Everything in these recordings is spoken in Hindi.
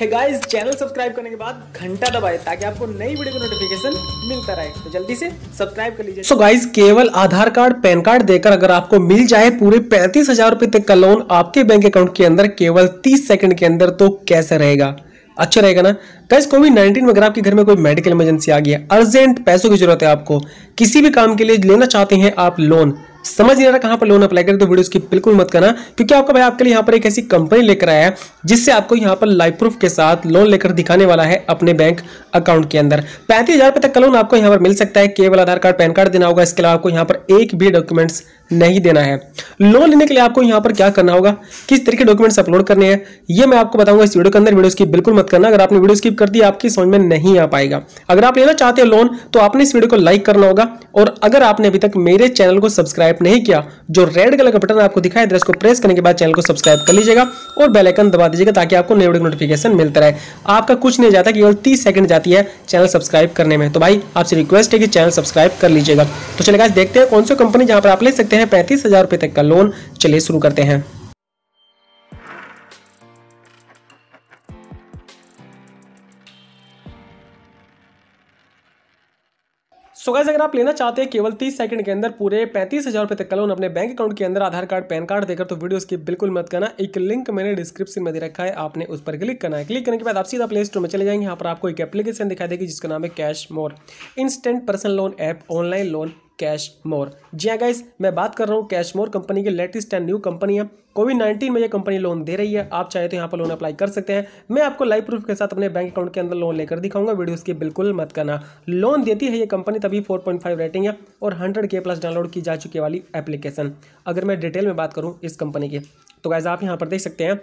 है गाइस चैनल सब्सक्राइब करने के बाद घंटा दबाए ताकि आपको नई वीडियो का नोटिफिकेशन मिलता रहे तो जल्दी से सब्सक्राइब कर लीजिए सो so गाइस केवल आधार कार्ड पैन कार्ड देकर अगर आपको मिल जाए पूरे पैंतीस हजार रुपए तक का लोन आपके बैंक अकाउंट के अंदर केवल तीस सेकंड के अंदर तो कैसे रहेगा अच्छा रहेगा ना गैस कोविड नाइन्टीन अगर आपके घर में कोई मेडिकल इमरजेंसी आ गया अर्जेंट पैसों की जरूरत है आपको किसी भी काम के लिए लेना चाहते हैं आप लोन समझ नहीं आ रहा कहाँ पर लोन अप्लाई करें तो वीडियो की बिल्कुल मत करना क्योंकि आपका भाई आपके लिए यहाँ पर एक ऐसी कंपनी लेकर आया है जिससे आपको यहां पर लाइफ प्रूफ के साथ लोन लेकर दिखाने वाला है अपने बैंक अकाउंट के अंदर पैंतीस हजार तक का लोन आपको यहाँ पर मिल सकता है केवल आधार कार्ड पैन कार्ड देना होगा इसके अलावा आपको यहाँ पर एक भी डॉक्यूमेंट्स नहीं देना है लोन लेने के लिए आपको यहां पर क्या करना होगा किस तरीके डॉक्यूमेंट्स अपलोड करने हैं यह मैं आपको बताऊंगा इस वीडियो के अंदर वीडियो की बिल्कुल मत करना अगर आपने वीडियो स्किप कर दी आपकी समझ में नहीं आ पाएगा अगर आप लेना चाहते हो लोन तो आपने इस वीडियो को लाइक करना होगा और अगर आपने अभी तक मेरे चैनल को सब्सक्राइब नहीं किया जो रेड कलर का बटन आपको दिखाई दे रहा है उसको प्रेस करने के बाद चैनल को सब्सक्राइब कर लीजिएगा और बेलाइकन दबा दीजिएगा ताकि आपको नई वीडियो नोटिफिकेशन मिलता रहे आपका कुछ नहीं जाता केवल तीस सेकंड जाती है चैनल सब्सक्राइब करने में तो भाई आपसे रिक्वेस्ट है कि चैनल सब्सक्राइब कर लीजिएगा तो चलेगा देखते हैं कौन सी कंपनी जहाँ पर आप ले सकते हैं पैंतीस तक का लोन चलिए शुरू करते हैं सो गैस अगर आप लेना चाहते हैं केवल तीस सेकंड के अंदर पूरे पैंतीस हज़ार रुपये तक का लोन अपने बैंक अकाउंट के अंदर आधार कार्ड पैन कार्ड देकर तो वीडियो उसकी बिल्कुल मत करना एक लिंक मैंने डिस्क्रिप्शन में दे रखा है आपने उस पर क्लिक करना है क्लिक करने के बाद आप सीधा प्ले स्टोर में चले जाएंगे यहाँ पर आपको एक एप्लीकेशन दिखाई देगी जिसका नाम है Cash More instant personal loan app online loan Cash More जी हाँ गाइस मैं बात कर रहा हूँ कैश मोर कंपनी की लेटेस्ट एंड न्यू कंपनी है कोविड नाइन्टीन में ये कंपनी लोन दे रही है आप चाहे तो यहाँ पर लोन अप्लाई कर सकते हैं मैं आपको लाइव प्रूफ के साथ अपने बैंक अकाउंट के अंदर लोन लेकर दिखाऊंगा वीडियो की बिल्कुल मत करना लोन देती है ये कंपनी तभी 4.5 रेटिंग है और हंड्रेड के प्लस डाउनलोड की जा चुकी वाली एप्लीकेशन अगर मैं डिटेल में बात करूँ इस कंपनी की तो गाइज आप यहाँ पर देख सकते हैं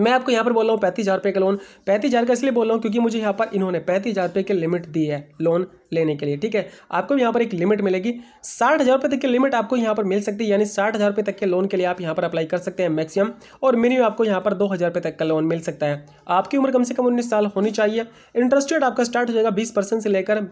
मैं आपको यहाँ पर बोल रहा हूँ पैंतीस हज़ार रुपये का लोन पैंतीस हज़ार का इसलिए बोल रहा हूँ क्योंकि मुझे यहाँ पर इन्होंने पैंतीस हज़ार रुपये की लिमिट दी है लोन लेने के लिए ठीक है आपको यहाँ पर एक लिमिट मिलेगी साठ हज़ार रुपये तक की लिमिट आपको यहाँ पर मिल सकती है यानी साठ हज़ार रुपये तक के लोन के लिए आप यहाँ पर अप्लाई कर सकते हैं मैक्सिमम और मिनिमम आपको यहाँ पर दो हज़ार रुपये तक का लोन मिल सकता है आपकी उम्र कम से कम उन्नीस साल होनी चाहिए इंटरेस्ट रेट आपका स्टार्ट हो जाएगा बीस से लेकर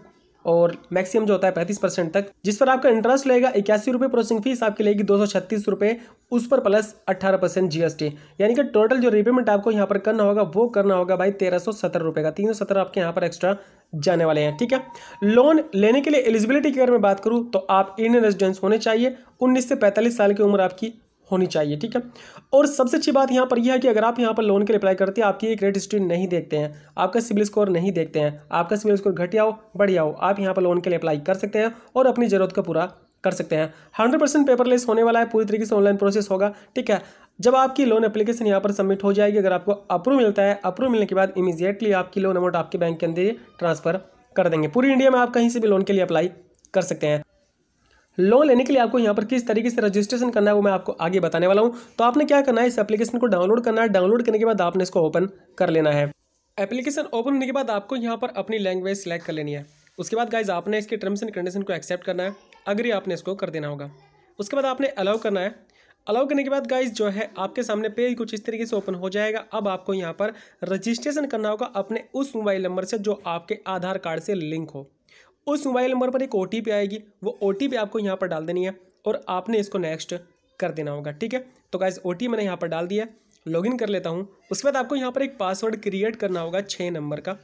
और मैक्सिमम जो होता है पैंतीस परसेंट तक जिस पर आपका इंटरेस्ट लगेगा इक्यासी रुपये प्रोसेसिंग फीस आपकी लेगी दो सौ छत्तीस रुपये उस पर प्लस अट्ठारह परसेंट जीएसटी यानी कि टोटल जो रिपेमेंट आपको यहाँ पर करना होगा वो करना होगा भाई तेरह सौ सत्तर रुपये का तीन सौ सत्तर आपके यहाँ पर एक्स्ट्रा जाने वाले हैं ठीक है लोन लेने के लिए एलिजिबिलिटी की अगर मैं बात करूँ तो आप इंडियन रेजिडेंस होने चाहिए उन्नीस से पैंतालीस साल की उम्र आपकी होनी चाहिए ठीक है और सबसे अच्छी बात यहाँ पर यह है कि अगर आप यहाँ पर लोन के लिए अप्लाई करते हैं आपकी एक क्रेडिट हिस्ट्री नहीं देखते हैं आपका सिविल स्कोर नहीं देखते हैं आपका सिविल स्कोर घटिया हो बढ़िया हो आप यहाँ पर लोन के लिए अप्लाई कर सकते हैं और अपनी ज़रूरत को पूरा कर सकते हैं हंड्रेड परसेंट पेपरलेस होने वाला है पूरी तरीके से ऑनलाइन प्रोसेस होगा ठीक है जब आपकी लोन एप्लीकेशन यहाँ पर सबमिट हो जाएगी अगर आपको अप्रूव मिलता है अप्रूव मिलने के बाद इमीजिएटली आपकी लोन अमाउंट आपके बैंक के अंदर ट्रांसफर कर देंगे पूरी इंडिया में आप कहीं से भी लोन के लिए अप्लाई कर सकते हैं लोन लेने के लिए आपको यहाँ पर किस तरीके से रजिस्ट्रेशन करना है वो मैं आपको आगे बताने वाला हूँ तो आपने क्या करना है इस एप्लीकेशन को डाउनलोड करना है डाउनलोड करने के बाद आपने इसको ओपन कर लेना है एप्लीकेशन ओपन होने के बाद आपको यहाँ पर अपनी लैंग्वेज सेलेक्ट कर लेनी है उसके बाद गाइज आपने इसके टर्म्स एंड कंडीशन को एक्सेप्ट करना है अग्री आपने इसको कर देना होगा उसके बाद आपने अलाउ करना है अलाउ करने के बाद गाइज जो है आपके सामने पेज कुछ इस तरीके से ओपन हो जाएगा अब आपको यहाँ पर रजिस्ट्रेशन करना होगा अपने उस मोबाइल नंबर से जो आपके आधार कार्ड से लिंक हो उस मोबाइल नंबर पर एक ओ आएगी वो ओ आपको यहाँ पर डाल देनी है और आपने इसको नेक्स्ट कर देना होगा ठीक है तो गाइज ओ मैंने यहाँ पर डाल दिया लॉगिन कर लेता हूँ उसके बाद आपको यहाँ पर एक पासवर्ड क्रिएट करना होगा छः नंबर का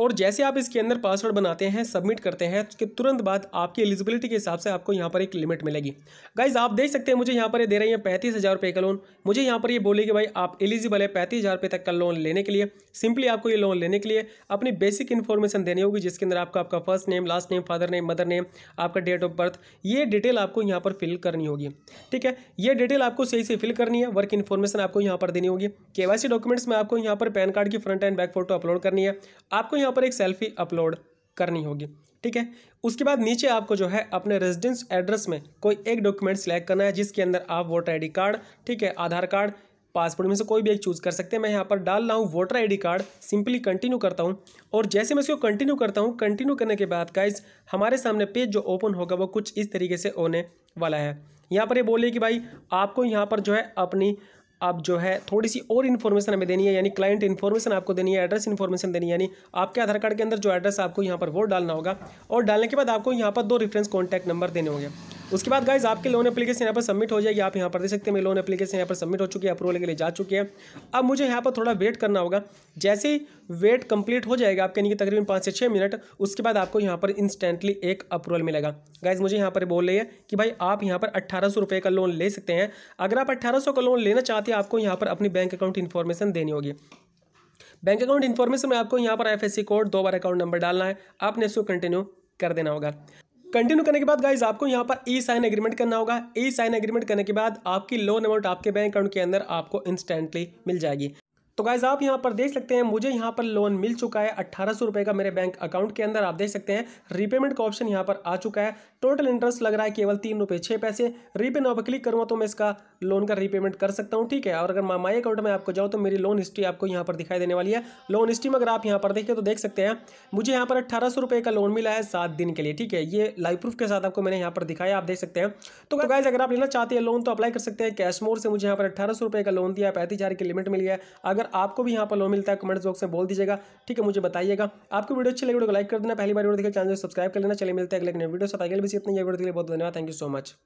और जैसे आप इसके अंदर पासवर्ड बनाते हैं सबमिट करते हैं उसके तो तुरंत बाद आपकी एलिजिबिलिटी के हिसाब से आपको यहाँ पर एक लिमिट मिलेगी गाइज आप देख सकते हैं मुझे यहाँ पर दे रही है पैंतीस हज़ार रुपये का लोन मुझे यहाँ पर ये बोले कि भाई आप एलिजिबल है पैंतीस हज़ार रुपये तक का लोन लेने के लिए सिंपली आपको ये लोन लेने के लिए अपनी बेसिक इन्फॉर्मेशन देनी होगी जिसके अंदर आपका आपका first name last name father name mother name आपका डेट ऑफ बर्थ ये डिटेल आपको यहाँ पर फिल करनी होगी ठीक है ये डिटेल आपको सही से फिल करनी है वर्क इन्फॉर्मेशन आपको यहाँ पर देनी होगी के डॉक्यूमेंट्स में आपको यहाँ पर पैन कार्ड की front and back photo upload करनी है आपको यहाँ यहाँ पर एक सेल्फी अपलोड करनी होगी ठीक है उसके बाद नीचे आपको जो है अपने रेजिडेंस एड्रेस में कोई एक डॉक्यूमेंट सेलेक्ट करना है जिसके अंदर आप वोटर आईडी कार्ड ठीक है आधार कार्ड पासपोर्ट में से कोई भी एक चूज़ कर सकते हैं मैं यहाँ पर डाल रहा हूँ voter ID card simply continue करता हूँ और जैसे मैं इसको कंटिन्यू करता हूँ कंटिन्यू करने के बाद गाइज हमारे सामने पेज जो ओपन होगा वो कुछ इस तरीके से होने वाला है यहाँ पर ये यह बोलिए कि भाई आपको यहाँ पर जो है अपनी आप जो है थोड़ी सी और इन्फॉर्मेशन हमें देनी है यानी क्लाइंट इन्फॉर्मेशन आपको देनी है एड्रेस इन्फॉर्मेशन देनी है यानी आपके आधार कार्ड के अंदर जो एड्रेस आपको यहाँ पर वो डालना होगा और डालने के बाद आपको यहाँ पर दो रेफरेंस कॉन्टैक्ट नंबर देने होंगे उसके बाद गाइज आपके लोन एप्लीकेशन यहाँ पर सबमिट हो जाएगी आप यहाँ पर देख सकते हैं मेरी लोन एप्लीकेशन यहाँ पर सबमिट हो चुकी है अप्रूवल के लिए जा चुकी है अब मुझे यहाँ पर थोड़ा वेट करना होगा जैसे ही वेट कंप्लीट हो जाएगा आपके यानी कि तकरीबन पाँच से छः मिनट उसके बाद आपको यहाँ पर इंस्टेंटली एक अप्रूवल मिलेगा गाइज मुझे यहाँ पर बोल रही है कि भाई आप यहाँ पर अट्ठारह का लोन ले सकते हैं अगर आप अट्ठारह का लोन लेना चाहते हैं आपको यहाँ पर अपनी बैंक अकाउंट इन्फॉर्मेशन देनी होगी बैंक अकाउंट इन्फॉर्मेशन में आपको यहाँ पर एफ कोड दो बार अकाउंट नंबर डालना है आपने इसको कंटिन्यू कर देना होगा कंटिन्यू करने के बाद गाइज आपको यहाँ पर ई साइन एग्रीमेंट करना होगा ई साइन एग्रीमेंट करने के बाद आपकी लोन अमाउंट आपके बैंक अकाउंट के अंदर आपको इंस्टेंटली मिल जाएगी तो गाइज आप यहाँ पर देख सकते हैं मुझे यहाँ पर लोन मिल चुका है अट्ठारह का मेरे बैंक अकाउंट के अंदर आप देख सकते हैं रीपेमेंट का ऑप्शन यहाँ पर आ चुका है टोटल इंटरेस्ट लग रहा है केवल तीन रुपये छः पैसे रीपे नाउ पर क्लिक करूँगा तो मैं इसका लोन का रीपेमेंट कर सकता हूँ ठीक है और अगर माई अकाउंट में आपको जाओ तो मेरी लोन हिस्ट्री आपको यहाँ पर दिखाई देने वाली है लोन हिस्ट्री में अगर आप यहाँ पर देखें तो देख सकते हैं मुझे यहाँ पर अट्ठारह का लोन मिला है सात दिन के लिए ठीक है ये लाइव प्रूफ के साथ आपको मैंने यहाँ पर दिखाया आप देख सकते हैं तो गाइज अगर आप लेना चाहते हैं लोन तो अप्लाई कर सकते हैं कैशमोर से मुझे यहाँ पर अट्ठारह का लोन दिया पैंतीस की लिमिट मिली है अगर आपको भी यहाँ पर लो मिलता है कमेंट्स बॉक्स में बोल दीजिएगा ठीक है मुझे बताइएगा आपको वीडियो अच्छी लगी वीडियो को लाइक कर देना पहली बार वीडियो देखिए चैनल सब्सक्राइब कर लेना चले मिलते हैं अगले नए वीडियो से पहले भी इतनी वीडियो के लिए बहुत धन्यवाद थैंक यू सो मच